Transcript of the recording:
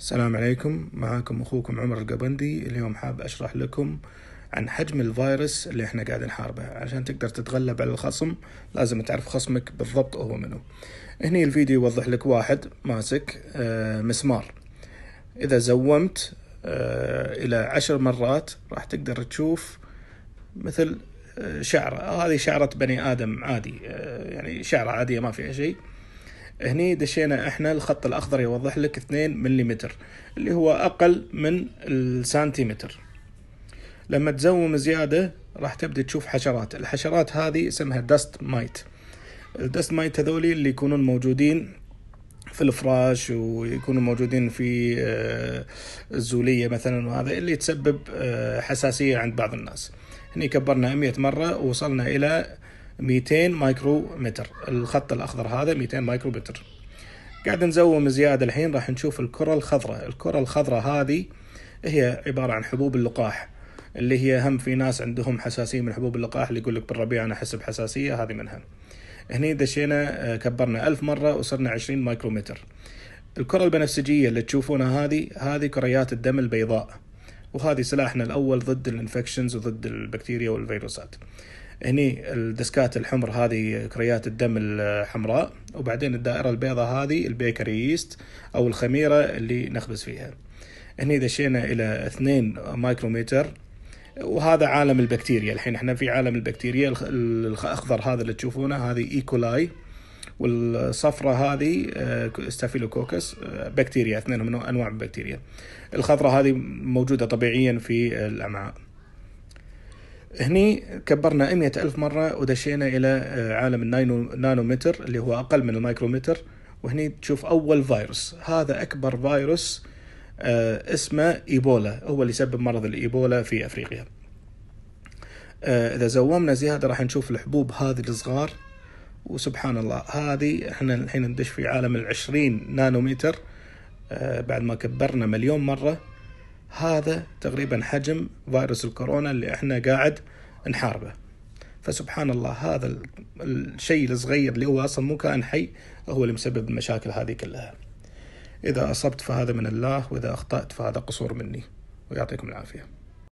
السلام عليكم معاكم أخوكم عمر القبندي اليوم حاب أشرح لكم عن حجم الفيروس اللي احنا قاعد نحاربه عشان تقدر تتغلب على الخصم لازم تعرف خصمك بالضبط هو منو هني الفيديو يوضح لك واحد ماسك آه، مسمار إذا زومت آه، إلى عشر مرات راح تقدر تشوف مثل آه، شعره هذه شعرة بني آدم عادي يعني شعرة عادية ما فيها شيء هني دشينا احنا الخط الاخضر يوضح لك 2 ملم اللي هو اقل من السنتيمتر لما تزوم زياده راح تبدا تشوف حشرات الحشرات هذه اسمها دست مايت الدست مايت هذولي اللي يكونون موجودين في الفراش ويكونوا موجودين في آه، الزوليه مثلا وهذا اللي تسبب آه، حساسيه عند بعض الناس هني كبرنا 100 مره ووصلنا الى 200 مايكرومتر الخط الاخضر هذا 200 مايكرومتر قاعد نزوم زياده الحين راح نشوف الكره الخضراء الكره الخضراء هذه هي عباره عن حبوب اللقاح اللي هي هم في ناس عندهم حساسيه من حبوب اللقاح اللي يقول لك بالربيع انا احس بحساسيه هذه منها هني دشينا آه، كبرنا ألف مرة وصرنا عشرين مايكرومتر الكرة البنفسجية اللي تشوفونها هذه هذه كريات الدم البيضاء وهذه سلاحنا الأول ضد الانفكشنز وضد البكتيريا والفيروسات هني الدسكات الحمر هذه كريات الدم الحمراء وبعدين الدائرة البيضاء هذه البيكري ييست أو الخميرة اللي نخبز فيها هني دشينا إلى 2 مايكرومتر وهذا عالم البكتيريا الحين احنا في عالم البكتيريا الاخضر هذا اللي تشوفونه هذه ايكولاي e. والصفرة هذه ستافيلوكوكس بكتيريا اثنين من انواع البكتيريا الخضرة هذه موجوده طبيعيا في الامعاء هني كبرنا 100 ألف مرة ودشينا إلى آه، عالم نانومتر اللي هو أقل من المايكرومتر وهني تشوف أول فيروس هذا أكبر فيروس آه، اسمه إيبولا هو اللي سبب مرض الإيبولا في أفريقيا آه، إذا زومنا زيادة راح نشوف الحبوب هذه الصغار وسبحان الله هذه احنا الحين ندش في عالم العشرين نانومتر بعد ما كبرنا مليون مرة هذا تقريبا حجم فيروس الكورونا اللي احنا قاعد نحاربه فسبحان الله هذا الشيء الصغير اللي هو اصلا مو كائن حي هو اللي مسبب المشاكل هذه كلها اذا اصبت فهذا من الله واذا اخطات فهذا قصور مني ويعطيكم العافيه